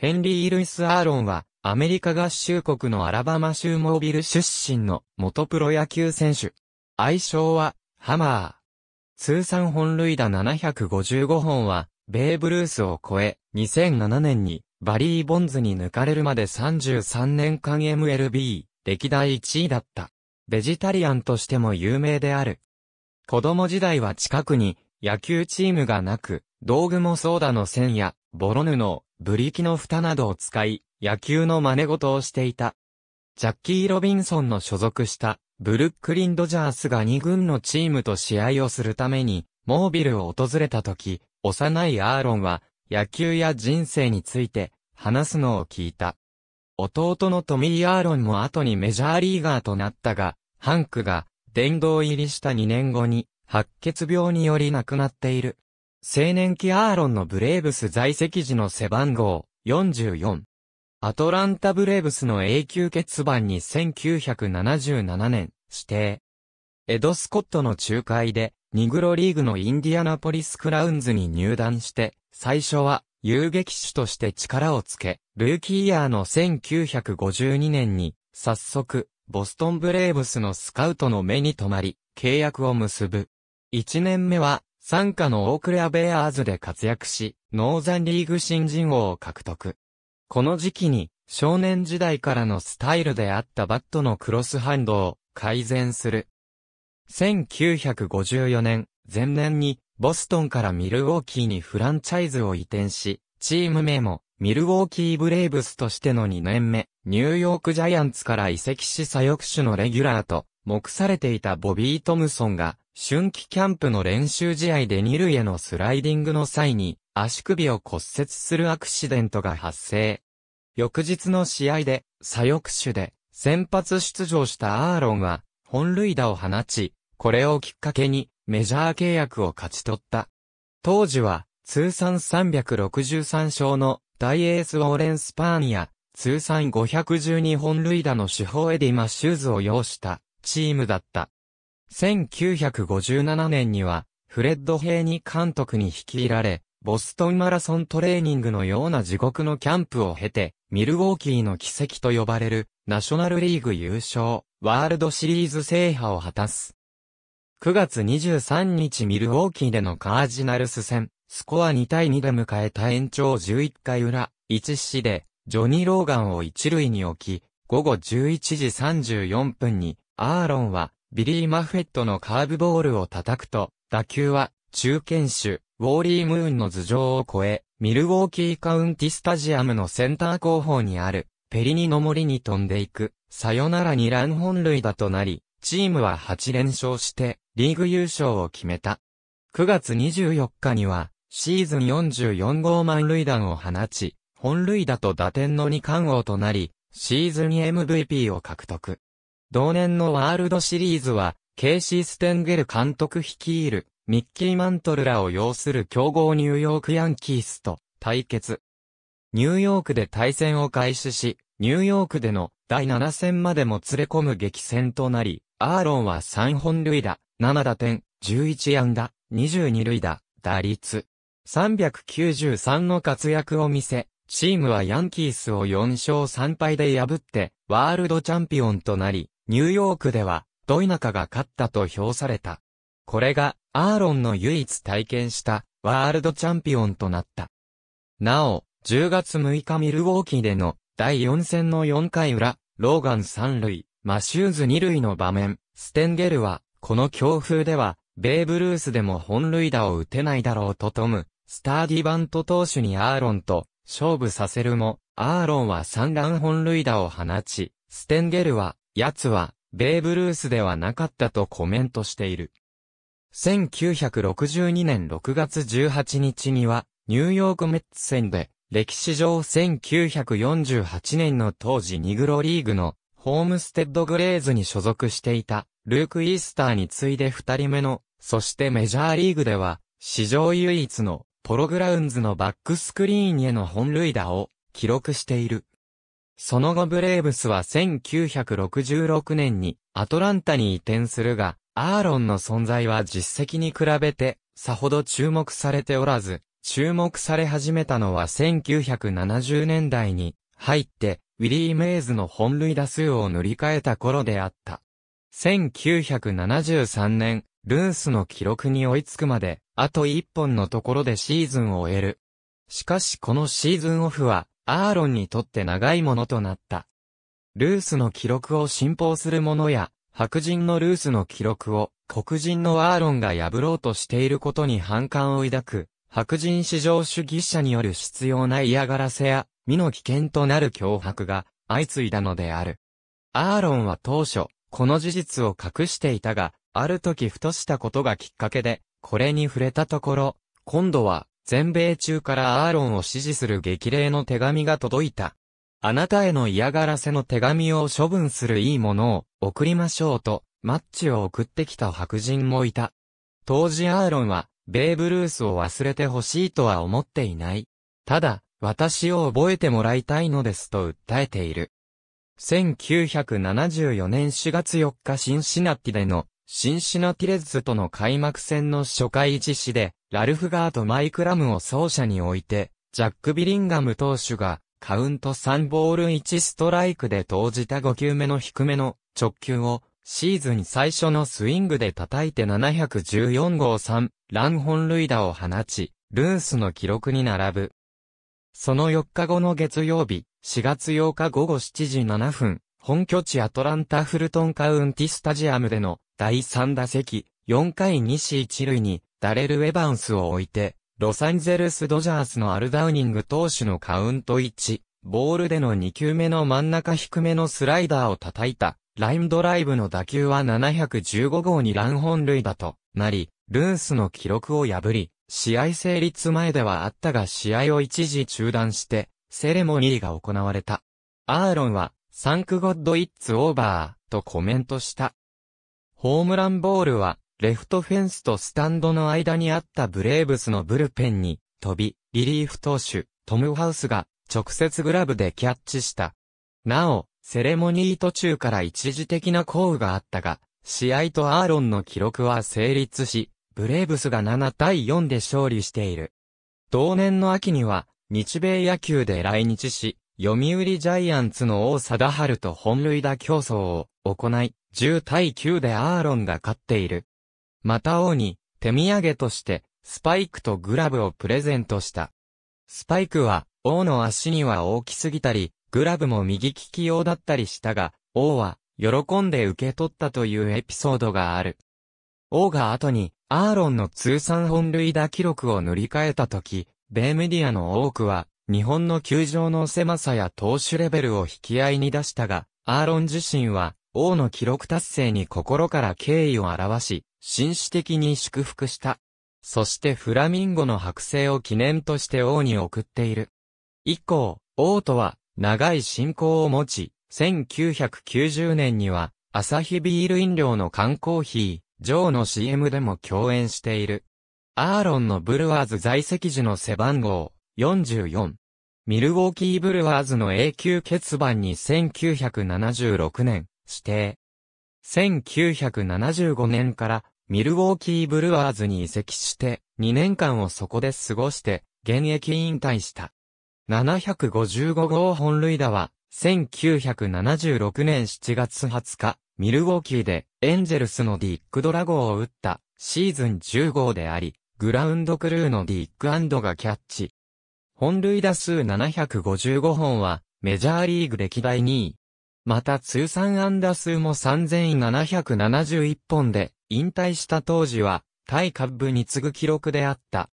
ヘンリー・ルイス・アーロンは、アメリカ合衆国のアラバマ州モービル出身の元プロ野球選手。愛称は、ハマー。通算本塁打755本は、ベーブ・ルースを超え、2007年にバリー・ボンズに抜かれるまで33年間 MLB、歴代1位だった。ベジタリアンとしても有名である。子供時代は近くに野球チームがなく、道具もソーダの線やボロ布、ブリキの蓋などを使い、野球の真似事をしていた。ジャッキー・ロビンソンの所属した、ブルックリン・ドジャースが2軍のチームと試合をするために、モービルを訪れた時、幼いアーロンは、野球や人生について、話すのを聞いた。弟のトミー・アーロンも後にメジャーリーガーとなったが、ハンクが、殿堂入りした2年後に、白血病により亡くなっている。青年期アーロンのブレーブス在籍時の背番号44。アトランタブレーブスの永久欠番に1977年指定。エド・スコットの仲介で、ニグロリーグのインディアナポリス・クラウンズに入団して、最初は遊撃手として力をつけ、ルーキーイヤーの1952年に、早速、ボストンブレーブスのスカウトの目に留まり、契約を結ぶ。1年目は、参加のオークレアベアーズで活躍し、ノーザンリーグ新人王を獲得。この時期に、少年時代からのスタイルであったバットのクロスハンドを改善する。1954年、前年に、ボストンからミルウォーキーにフランチャイズを移転し、チーム名も、ミルウォーキーブレイブスとしての2年目、ニューヨークジャイアンツから移籍し左翼手のレギュラーと、目されていたボビー・トムソンが、春季キャンプの練習試合で二塁へのスライディングの際に足首を骨折するアクシデントが発生。翌日の試合で左翼手で先発出場したアーロンは本塁打を放ち、これをきっかけにメジャー契約を勝ち取った。当時は通算363勝の大エースウォーレン・スパーンや通算512本塁打の主砲エディ・マシューズを擁したチームだった。1957年には、フレッド・ヘイニ監督に率いられ、ボストンマラソントレーニングのような地獄のキャンプを経て、ミルウォーキーの奇跡と呼ばれる、ナショナルリーグ優勝、ワールドシリーズ制覇を果たす。9月23日ミルウォーキーでのカージナルス戦、スコア2対2で迎えた延長11回裏、1死で、ジョニー・ローガンを1塁に置き、午後11時34分に、アーロンは、ビリー・マフェットのカーブボールを叩くと、打球は中堅手、ウォーリー・ムーンの頭上を越え、ミルウォーキーカウンティスタジアムのセンター後方にある、ペリニの森に飛んでいく、さよならにラン本塁打となり、チームは8連勝して、リーグ優勝を決めた。9月24日には、シーズン44号満塁弾を放ち、本塁打と打点の2冠王となり、シーズン MVP を獲得。同年のワールドシリーズは、ケイシー・ステンゲル監督率いる、ミッキー・マントルらを擁する強豪ニューヨーク・ヤンキースと対決。ニューヨークで対戦を開始し、ニューヨークでの第7戦までも連れ込む激戦となり、アーロンは3本塁打、7打点、11安打、22塁打、打率。393の活躍を見せ、チームはヤンキースを4勝3敗で破って、ワールドチャンピオンとなり、ニューヨークでは、ドイナカが勝ったと評された。これが、アーロンの唯一体験した、ワールドチャンピオンとなった。なお、10月6日ミルウォーキーでの、第4戦の4回裏、ローガン3塁、マシューズ2塁の場面、ステンゲルは、この強風では、ベーブ・ルースでも本塁打を打てないだろうとトム、スターディバント投手にアーロンと勝負させるも、アーロンは3乱本塁打を放ち、ステンゲルは奴は、ベーブ・ルースではなかったとコメントしている。1962年6月18日には、ニューヨークメッツ戦で、歴史上1948年の当時ニグロリーグのホームステッドグレーズに所属していたルーク・イースターに次いで二人目の、そしてメジャーリーグでは史上唯一のポログラウンズのバックスクリーンへの本塁打を記録している。その後ブレーブスは1966年にアトランタに移転するが、アーロンの存在は実績に比べてさほど注目されておらず、注目され始めたのは1970年代に入って、ウィリー・メイズの本塁打数を塗り替えた頃であった。1973年、ルースの記録に追いつくまで、あと1本のところでシーズンを終える。しかしこのシーズンオフは、アーロンにとって長いものとなった。ルースの記録を信奉する者や、白人のルースの記録を黒人のアーロンが破ろうとしていることに反感を抱く、白人至上主義者による必要な嫌がらせや、身の危険となる脅迫が相次いだのである。アーロンは当初、この事実を隠していたが、ある時ふとしたことがきっかけで、これに触れたところ、今度は全米中からアーロンを支持する激励の手紙が届いた。あなたへの嫌がらせの手紙を処分するいいものを送りましょうと、マッチを送ってきた白人もいた。当時アーロンは、ベーブ・ルースを忘れてほしいとは思っていない。ただ、私を覚えてもらいたいのですと訴えている。1974年4月4日シンシナティでの、シンシナティレッズとの開幕戦の初回実施で、ラルフ・ガード・マイク・ラムを走者に置いて、ジャック・ビリンガム投手が、カウント3ボール1ストライクで投じた5球目の低めの直球を、シーズン最初のスイングで叩いて714号3、乱本塁打を放ち、ルースの記録に並ぶ。その4日後の月曜日、4月8日午後7時7分、本拠地アトランタフルトンカウンティスタジアムでの第3打席、4回試一塁にダレル・エバンスを置いて、ロサンゼルス・ドジャースのアルダウニング投手のカウント1、ボールでの2球目の真ん中低めのスライダーを叩いた、ラインドライブの打球は715号に乱本塁打となり、ルースの記録を破り、試合成立前ではあったが試合を一時中断して、セレモニーが行われた。アーロンは、サンクゴッドイッツオーバー、とコメントした。ホームランボールは、レフトフェンスとスタンドの間にあったブレーブスのブルペンに飛び、リリーフ投手、トム・ハウスが直接グラブでキャッチした。なお、セレモニー途中から一時的な降雨があったが、試合とアーロンの記録は成立し、ブレーブスが7対4で勝利している。同年の秋には、日米野球で来日し、読売ジャイアンツの王貞治と本塁打競争を行い、10対9でアーロンが勝っている。また王に、手土産として、スパイクとグラブをプレゼントした。スパイクは、王の足には大きすぎたり、グラブも右利き用だったりしたが、王は、喜んで受け取ったというエピソードがある。王が後に、アーロンの通算本塁打記録を塗り替えた時、米メディアの多くは、日本の球場の狭さや投手レベルを引き合いに出したが、アーロン自身は、王の記録達成に心から敬意を表し、紳士的に祝福した。そしてフラミンゴの剥製を記念として王に送っている。以降、王とは長い信仰を持ち、1990年には、アサヒビール飲料の缶コーヒー、ジョーの CM でも共演している。アーロンのブルワーズ在籍時の背番号、44。ミルウォーキーブルワーズの永久欠番に1976年、指定。1975年からミルウォーキーブルワーズに移籍して2年間をそこで過ごして現役引退した。755号本塁打は1976年7月20日、ミルウォーキーでエンジェルスのディック・ドラゴーを打ったシーズン10号であり、グラウンドクルーのディック・アンドがキャッチ。本塁打数755本はメジャーリーグ歴代2位。また通算安打数も3771本で、引退した当時は、タイカブに次ぐ記録であった。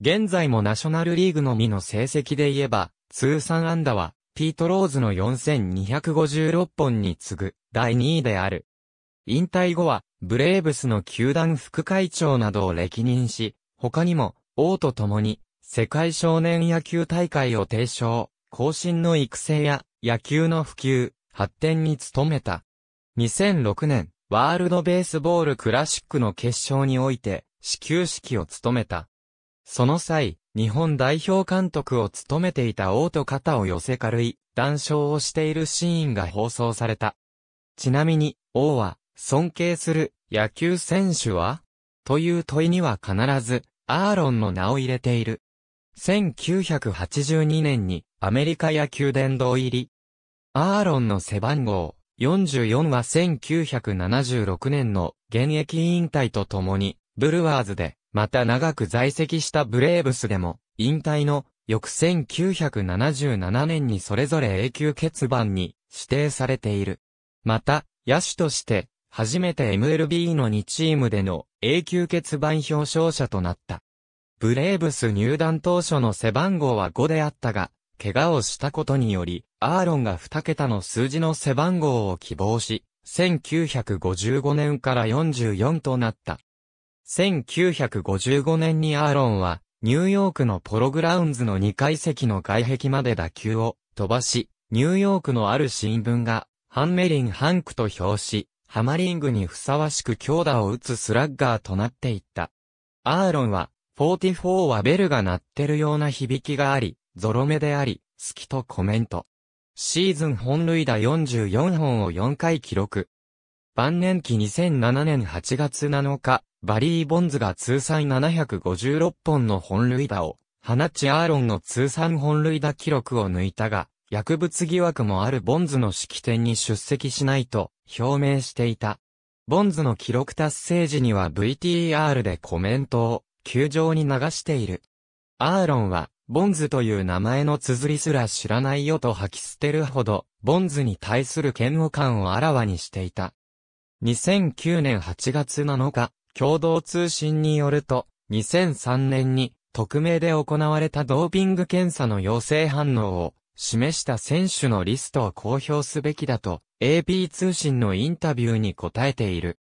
現在もナショナルリーグのみの成績で言えば、通算安打は、ピートローズの4256本に次ぐ、第2位である。引退後は、ブレーブスの球団副会長などを歴任し、他にも、王と共に、世界少年野球大会を提唱、後進の育成や、野球の普及、発展に努めた。2006年、ワールドベースボールクラシックの決勝において、始球式を務めた。その際、日本代表監督を務めていた王と肩を寄せ軽い、談笑をしているシーンが放送された。ちなみに、王は、尊敬する野球選手はという問いには必ず、アーロンの名を入れている。1982年にアメリカ野球殿堂入り。アーロンの背番号44は1976年の現役引退とともに、ブルワーズで、また長く在籍したブレーブスでも、引退の翌1977年にそれぞれ永久欠番に指定されている。また、野手として、初めて MLB の2チームでの永久欠番表彰者となった。ブレーブス入団当初の背番号は5であったが、怪我をしたことにより、アーロンが2桁の数字の背番号を希望し、1955年から44となった。1955年にアーロンは、ニューヨークのポログラウンズの2階席の外壁まで打球を飛ばし、ニューヨークのある新聞が、ハンメリン・ハンクと表し、ハマリングにふさわしく強打を打つスラッガーとなっていった。アーロンは、44はベルが鳴ってるような響きがあり、ゾロ目であり、好きとコメント。シーズン本塁打44本を4回記録。晩年期2007年8月7日、バリー・ボンズが通算756本の本塁打を、放ちアーロンの通算本塁打記録を抜いたが、薬物疑惑もあるボンズの式典に出席しないと表明していた。ボンズの記録達成時には VTR でコメントを球場に流している。アーロンは、ボンズという名前の綴りすら知らないよと吐き捨てるほど、ボンズに対する嫌悪感をあらわにしていた。2009年8月7日、共同通信によると、2003年に、匿名で行われたドーピング検査の陽性反応を、示した選手のリストを公表すべきだと、AP 通信のインタビューに答えている。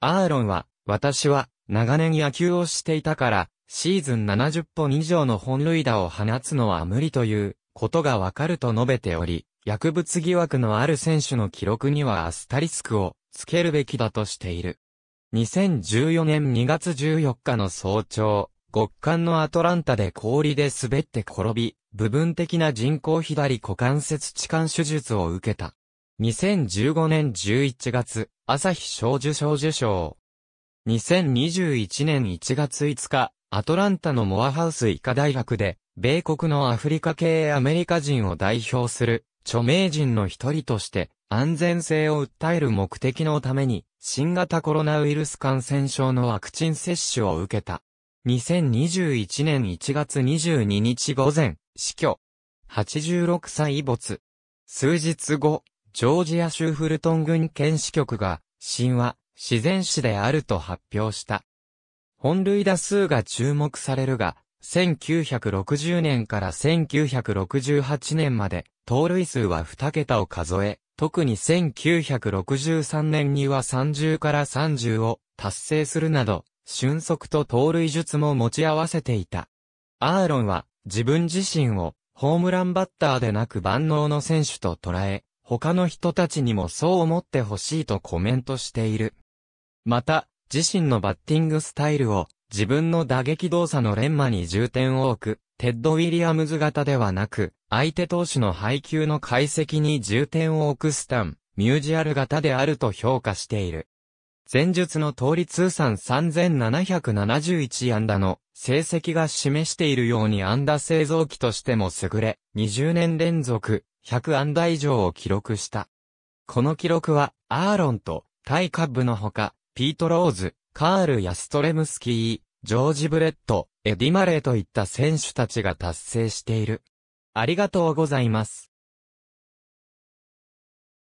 アーロンは、私は、長年野球をしていたから、シーズン70本以上の本塁打を放つのは無理ということがわかると述べており、薬物疑惑のある選手の記録にはアスタリスクをつけるべきだとしている。2014年2月14日の早朝、極寒のアトランタで氷で滑って転び、部分的な人工左股関節置換手術を受けた。2015年11月、朝日少女賞受賞、2021年1月5日、アトランタのモアハウス医科大学で、米国のアフリカ系アメリカ人を代表する著名人の一人として、安全性を訴える目的のために、新型コロナウイルス感染症のワクチン接種を受けた。2021年1月22日午前、死去。86歳没。数日後、ジョージア州フルトン郡検視局が、神話、自然史であると発表した。本塁打数が注目されるが、1960年から1968年まで、盗塁数は2桁を数え、特に1963年には30から30を達成するなど、俊足と盗塁術も持ち合わせていた。アーロンは自分自身をホームランバッターでなく万能の選手と捉え、他の人たちにもそう思ってほしいとコメントしている。また、自身のバッティングスタイルを自分の打撃動作の連磨に重点を置く、テッド・ウィリアムズ型ではなく、相手投手の配球の解析に重点を置くスタン、ミュージアル型であると評価している。前述の通り通算3771安打の成績が示しているように安打製造機としても優れ、20年連続100安打以上を記録した。この記録はアーロンとタイカッブのほか、ピート・ローズ、カール・ヤストレムスキー、ジョージ・ブレット、エディ・マレーといった選手たちが達成している。ありがとうございます。